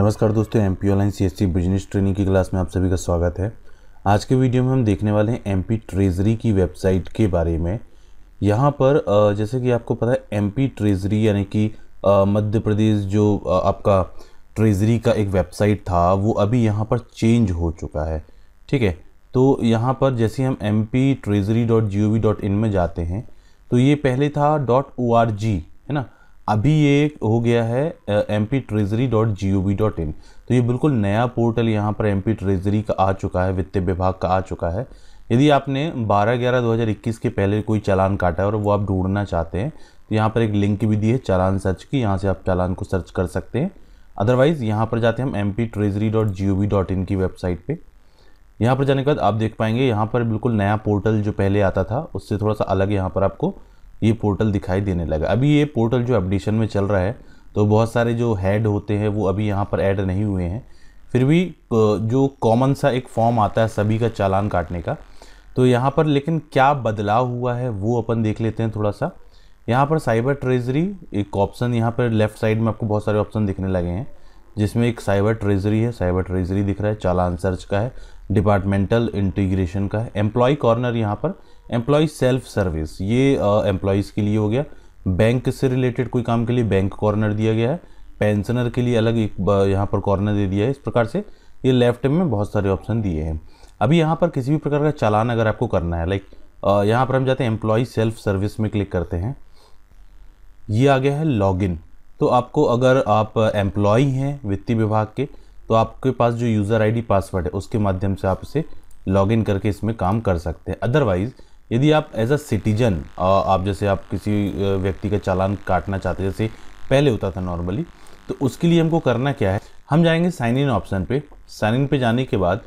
नमस्कार दोस्तों M P online C business training की क्लास में आप सभी का स्वागत है आज के वीडियो में हम देखने वाले हैं एम पी ट्रेजरी की वेबसाइट के बारे में यहाँ पर जैसे कि आपको पता है एम पी ट्रेजरी यानी कि मध्य प्रदेश जो आपका ट्रेजरी का एक वेबसाइट था वो अभी यहाँ पर चेंज हो चुका है ठीक है तो यहाँ पर जैसे हम M P treasury dot G O V dot in में जाते हैं तो ये पहले था डॉट ओ आर जी है ना अभी ये हो गया है M P treasury dot G O V dot in तो ये बिल्कुल नया पोर्टल यहाँ पर एम पी ट्रेजरी का आ चुका है वित्त विभाग का आ चुका है यदि आपने 12 ग्यारह 2021 के पहले कोई चालान काटा है और वो आप ढूंढना चाहते हैं तो यहाँ पर एक लिंक भी दी है चालान सर्च की यहाँ से आप चालान को सर्च कर सकते हैं अदरवाइज़ यहाँ पर जाते हैं हम M P treasury dot G O V dot in की वेबसाइट पर यहाँ पर जाने के बाद आप देख पाएंगे यहाँ पर बिल्कुल नया पोर्टल जो पहले आता था उससे थोड़ा सा अलग यहाँ पर आपको ये पोर्टल दिखाई देने लगा अभी ये पोर्टल जो अपडिशन में चल रहा है तो बहुत सारे जो हेड होते हैं वो अभी यहाँ पर ऐड नहीं हुए हैं फिर भी जो कॉमन सा एक फॉर्म आता है सभी का चालान काटने का तो यहाँ पर लेकिन क्या बदलाव हुआ है वो अपन देख लेते हैं थोड़ा सा यहाँ पर साइबर ट्रेजरी एक ऑप्शन यहाँ पर लेफ़्ट साइड में आपको बहुत सारे ऑप्शन दिखने लगे हैं जिसमें एक साइबर ट्रेजरी है साइबर ट्रेजरी दिख रहा है चालान सर्च का है डिपार्टमेंटल इंटीग्रेशन का है एम्प्लॉय कॉर्नर यहाँ पर एम्प्लॉय सेल्फ सर्विस ये एम्प्लॉयज़ के लिए हो गया बैंक से रिलेटेड कोई काम के लिए बैंक कॉर्नर दिया गया है पेंशनर के लिए अलग एक यहाँ पर कॉर्नर दे दिया है इस प्रकार से ये लेफ्ट में बहुत सारे ऑप्शन दिए हैं अभी यहाँ पर किसी भी प्रकार का चालान अगर आपको करना है लाइक यहाँ पर हम जाते हैं एम्प्लॉय सेल्फ सर्विस में क्लिक करते हैं ये आ गया है लॉगिन तो आपको अगर आप एम्प्लॉय हैं वित्तीय विभाग के तो आपके पास जो यूज़र आईडी पासवर्ड है उसके माध्यम से आप इसे लॉगिन करके इसमें काम कर सकते हैं अदरवाइज़ यदि आप एज अ सिटीजन आप जैसे आप किसी व्यक्ति का चालान काटना चाहते जैसे पहले होता था नॉर्मली तो उसके लिए हमको करना क्या है हम जाएंगे साइन इन ऑप्शन पे साइन इन पे जाने के बाद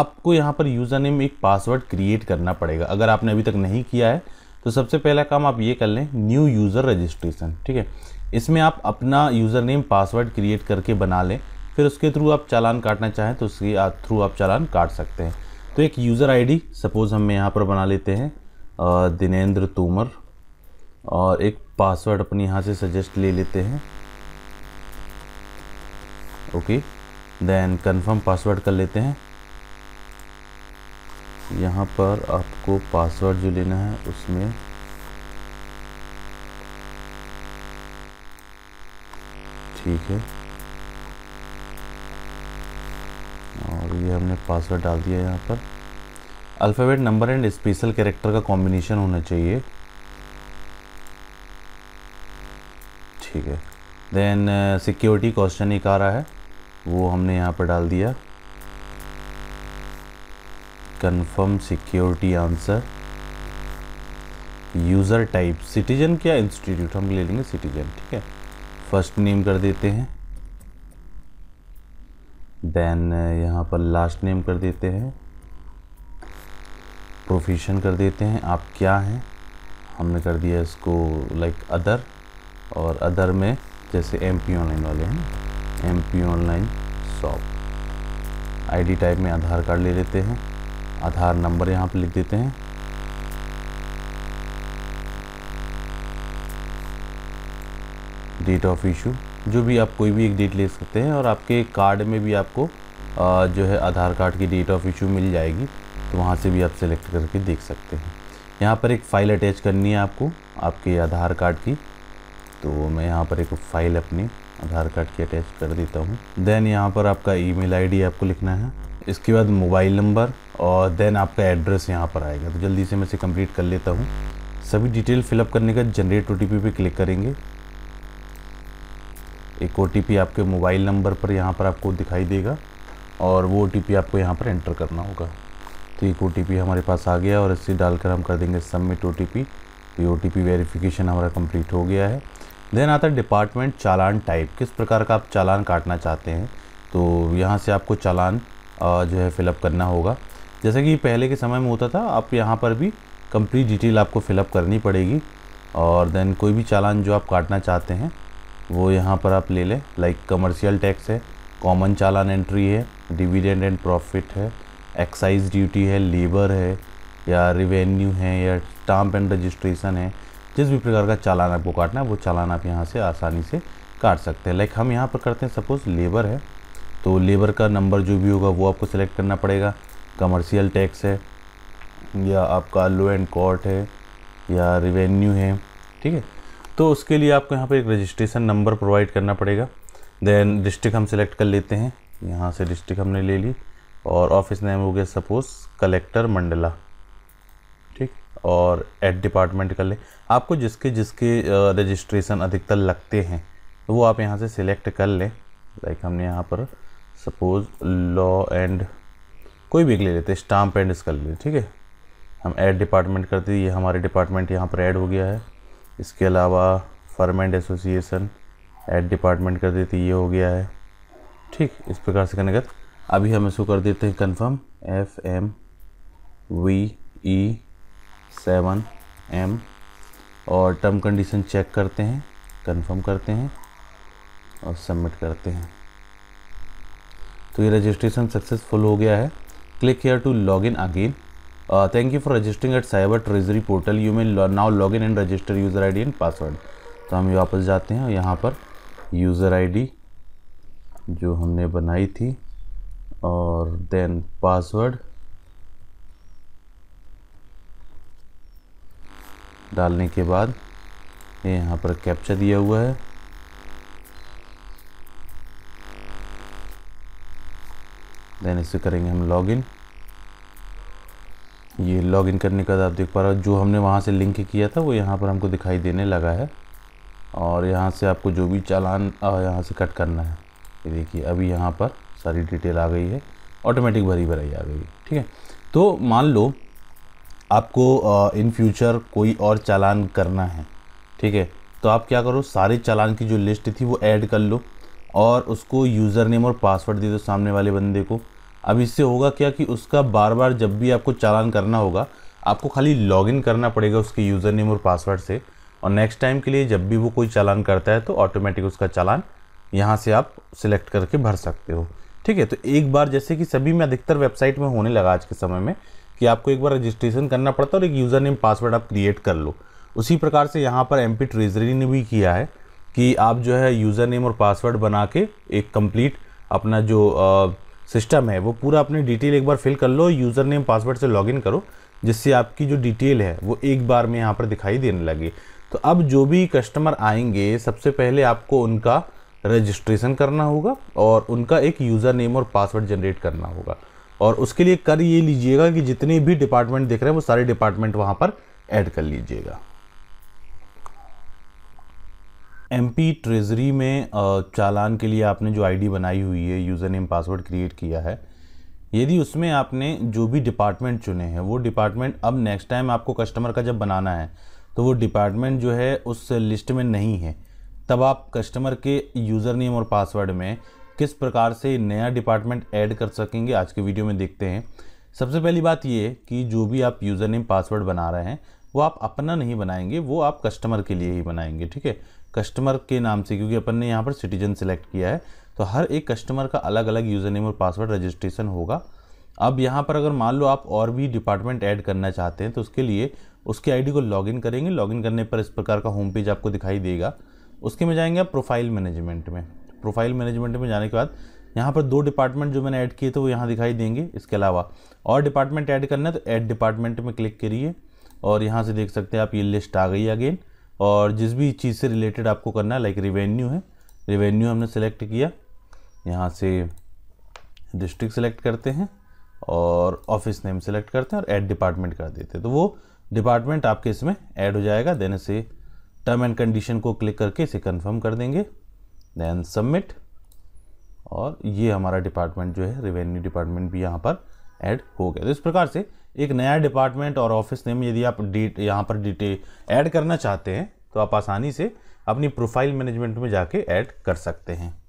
आपको यहाँ पर यूज़र नेम एक पासवर्ड क्रिएट करना पड़ेगा अगर आपने अभी तक नहीं किया है तो सबसे पहला काम आप ये कर लें न्यू यूज़र रजिस्ट्रेशन ठीक है इसमें आप अपना यूज़र नेम पासवर्ड क्रिएट करके बना लें फिर उसके थ्रू आप चालान काटना चाहें तो उसके थ्रू आप चालान काट सकते हैं तो एक यूज़र आईडी सपोज़ हम यहाँ पर बना लेते हैं दिनेंद्र तोमर और एक पासवर्ड अपने यहाँ से सजेस्ट ले लेते हैं ओके देन कंफर्म पासवर्ड कर लेते हैं यहाँ पर आपको पासवर्ड जो लेना है उसमें ठीक है और ये हमने पासवर्ड डाल दिया यहाँ पर alphabet number and special character का कॉम्बिनेशन होना चाहिए ठीक है देन सिक्योरिटी क्वेश्चन एक आ रहा है वो हमने यहाँ पर डाल दिया confirm security answer user type citizen क्या इंस्टीट्यूट हम ले लेंगे सिटीजन ठीक है फर्स्ट नेम कर देते हैं देन यहाँ पर लास्ट नेम कर देते हैं प्रोफेशन कर देते हैं आप क्या हैं हमने कर दिया इसको लाइक अदर और अदर में जैसे एम पी ऑनलाइन वाले हैं M P online shop ID type में आधार कार्ड ले लेते हैं आधार नंबर यहाँ पर लिख देते हैं डेट ऑफ इशू जो भी आप कोई भी एक डेट ले सकते हैं और आपके कार्ड में भी आपको आ, जो है आधार कार्ड की डेट ऑफ इशू मिल जाएगी तो वहाँ से भी आप सेलेक्ट करके देख सकते हैं यहाँ पर एक फ़ाइल अटैच करनी है आपको आपके आधार कार्ड की तो मैं यहाँ पर एक फ़ाइल अपनी आधार कार्ड की अटैच कर देता हूँ देन यहाँ पर आपका ईमेल आईडी आपको लिखना है इसके बाद मोबाइल नंबर और देन आपका एड्रेस यहाँ पर आएगा तो जल्दी से मैं इसे कंप्लीट कर लेता हूँ सभी डिटेल फिलअप करने का जनरेट ओ पे क्लिक करेंगे एक ओ आपके मोबाइल नंबर पर यहाँ पर आपको दिखाई देगा और वो ओ आपको यहाँ पर एंटर करना होगा तो एक ओ हमारे पास आ गया और इससे डालकर हम कर देंगे सबमिट ओ टी ये ओ वेरिफिकेशन हमारा कंप्लीट हो गया है देन आता है डिपार्टमेंट चालान टाइप किस प्रकार का आप चालान काटना चाहते हैं तो यहाँ से आपको चालान जो है फिलअप करना होगा जैसे कि पहले के समय में होता था आप यहाँ पर भी कंप्लीट डिटेल आपको फिलअप करनी पड़ेगी और देन कोई भी चालान जो आप काटना चाहते हैं वो यहाँ पर आप ले लें लाइक कमर्शियल टैक्स है कॉमन चालान एंट्री है डिविडेंड एंड प्रॉफिट है एक्साइज ड्यूटी है लेबर है या रिवेन्यू है या स्टाम्प एंड रजिस्ट्रेशन है जिस भी प्रकार का चालान आपको काटना है वो चालान आप यहाँ से आसानी से काट सकते हैं लाइक हम यहाँ पर करते हैं सपोज़ लेबर है तो लेबर का नंबर जो भी होगा वो आपको सिलेक्ट करना पड़ेगा कमर्शियल टैक्स है या आपका लो एंड कॉर्ट है या रिवेन्यू है ठीक है तो उसके लिए आपको यहाँ पर एक रजिस्ट्रेशन नंबर प्रोवाइड करना पड़ेगा देन डिस्ट्रिक्ट हम सिलेक्ट कर लेते हैं यहाँ से डिस्ट्रिक्ट हमने ले ली और ऑफिस नेम हो गया सपोज़ कलेक्टर मंडला ठीक और एड डिपार्टमेंट कर ले आपको जिसके जिसके रजिस्ट्रेशन अधिकतर लगते हैं वो आप यहाँ से सिलेक्ट कर लें लाइक हमने यहाँ पर सपोज़ लॉ एंड कोई भी एक ले लेते स्टाम्प एंड कर ले ठीक है हम ऐड डिपार्टमेंट करते ये हमारे डिपार्टमेंट यहाँ पर ऐड हो गया है इसके अलावा firm and association aid department कर देते ये हो गया है ठीक इस प्रकार से करेंगे अभी हम इसको कर देते हैं confirm F M V E seven M और टर्म कंडीशन चेक करते हैं कंफर्म करते हैं और सबमिट करते हैं तो ये रजिस्ट्रेशन सक्सेसफुल हो गया है click here to log in again thank you for registering at cyber treasury portal you may now log in and register user I and password तो हम वापस जाते हैं यहाँ पर यूज़र आई जो हमने बनाई थी और देन पासवर्ड डालने के बाद यहाँ पर कैप्चर दिया हुआ है देन इसे करेंगे हम लॉगिन इन ये लॉगिन करने का आप देख पा रहे हो जो हमने वहाँ से लिंक किया था वो यहाँ पर हमको दिखाई देने लगा है और यहाँ से आपको जो भी चालान यहाँ से कट करना है ये देखिए अभी यहाँ पर सारी डिटेल आ गई है ऑटोमेटिक भरी भराई आ गई ठीक है तो मान लो आपको इन फ्यूचर कोई और चालान करना है ठीक है तो आप क्या करो सारे चालान की जो लिस्ट थी वो ऐड कर लो और उसको यूज़र नेम और पासवर्ड दे दो सामने वाले बंदे को अब इससे होगा क्या कि उसका बार बार जब भी आपको चालान करना होगा आपको खाली लॉगिन करना पड़ेगा उसके यूज़र नेम और पासवर्ड से और नेक्स्ट टाइम के लिए जब भी वो कोई चालान करता है तो ऑटोमेटिक उसका चालान यहाँ से आप सिलेक्ट करके भर सकते हो ठीक है तो एक बार जैसे कि सभी में अधिकतर वेबसाइट में होने लगा आज के समय में कि आपको एक बार रजिस्ट्रेशन करना पड़ता है और एक यूज़र नेम पासवर्ड आप क्रिएट कर लो उसी प्रकार से यहाँ पर एम ट्रेजरी ने भी किया है कि आप जो है यूज़र नेम और पासवर्ड बना के एक कंप्लीट अपना जो आ, सिस्टम है वो पूरा अपनी डिटेल एक बार फिल कर लो यूज़र नेम पासवर्ड से लॉगिन करो जिससे आपकी जो डिटेल है वो एक बार में यहाँ पर दिखाई देने लगे तो अब जो भी कस्टमर आएंगे सबसे पहले आपको उनका रजिस्ट्रेशन करना होगा और उनका एक यूज़र नेम और पासवर्ड जनरेट करना होगा और उसके लिए कर ये लीजिएगा कि जितने भी डिपार्टमेंट देख रहे हैं वो सारे डिपार्टमेंट वहाँ पर ऐड कर लीजिएगा एमपी ट्रेजरी में चालान के लिए आपने जो आईडी बनाई हुई है यूज़र नेम पासवर्ड क्रिएट किया है यदि उसमें आपने जो भी डिपार्टमेंट चुने हैं वो डिपार्टमेंट अब नेक्स्ट टाइम आपको कस्टमर का जब बनाना है तो वो डिपार्टमेंट जो है उस लिस्ट में नहीं है तब आप कस्टमर के यूज़र नेम और पासवर्ड में किस प्रकार से नया डिपार्टमेंट ऐड कर सकेंगे आज के वीडियो में देखते हैं सबसे पहली बात ये कि जो भी आप यूज़र नेम पासवर्ड बना रहे हैं वो आप अपना नहीं बनाएंगे वो आप कस्टमर के लिए ही बनाएंगे ठीक है कस्टमर के नाम से क्योंकि अपन ने यहाँ पर सिटीजन सेलेक्ट किया है तो हर एक कस्टमर का अलग अलग यूज़र नेम और पासवर्ड रजिस्ट्रेशन होगा अब यहाँ पर अगर मान लो आप और भी डिपार्टमेंट ऐड करना चाहते हैं तो उसके लिए उसके आईडी को लॉगिन करेंगे लॉगिन करने पर इस प्रकार का होम पेज आपको दिखाई देगा उसके में जाएंगे आप प्रोफाइल मैनेजमेंट में प्रोफाइल मैनेजमेंट में जाने के बाद यहाँ पर दो डिपार्टमेंट जो मैंने ऐड किए थे वो यहाँ दिखाई देंगे इसके अलावा और डिपार्टमेंट ऐड करना है तो ऐड डिपार्टमेंट में क्लिक करिए और यहाँ से देख सकते हैं आप ये लिस्ट आ गई अगेन और जिस भी चीज़ से रिलेटेड आपको करना है लाइक रिवेन्यू है रिवेन्यू हमने सेलेक्ट किया यहाँ से डिस्ट्रिक्ट सेलेक्ट करते हैं और ऑफिस नेम सेलेक्ट करते हैं और ऐड डिपार्टमेंट कर देते हैं तो वो डिपार्टमेंट आपके इसमें ऐड हो जाएगा देन इसे टर्म एंड कंडीशन को क्लिक करके इसे कंफर्म कर देंगे देन सबमिट और ये हमारा डिपार्टमेंट जो है रेवेन्यू डिपार्टमेंट भी यहाँ पर ऐड हो गया तो इस प्रकार से एक नया डिपार्टमेंट और ऑफिस नेम यदि आप डेट यहाँ पर डिटे ऐड करना चाहते हैं तो आप आसानी से अपनी प्रोफाइल मैनेजमेंट में जाके ऐड कर सकते हैं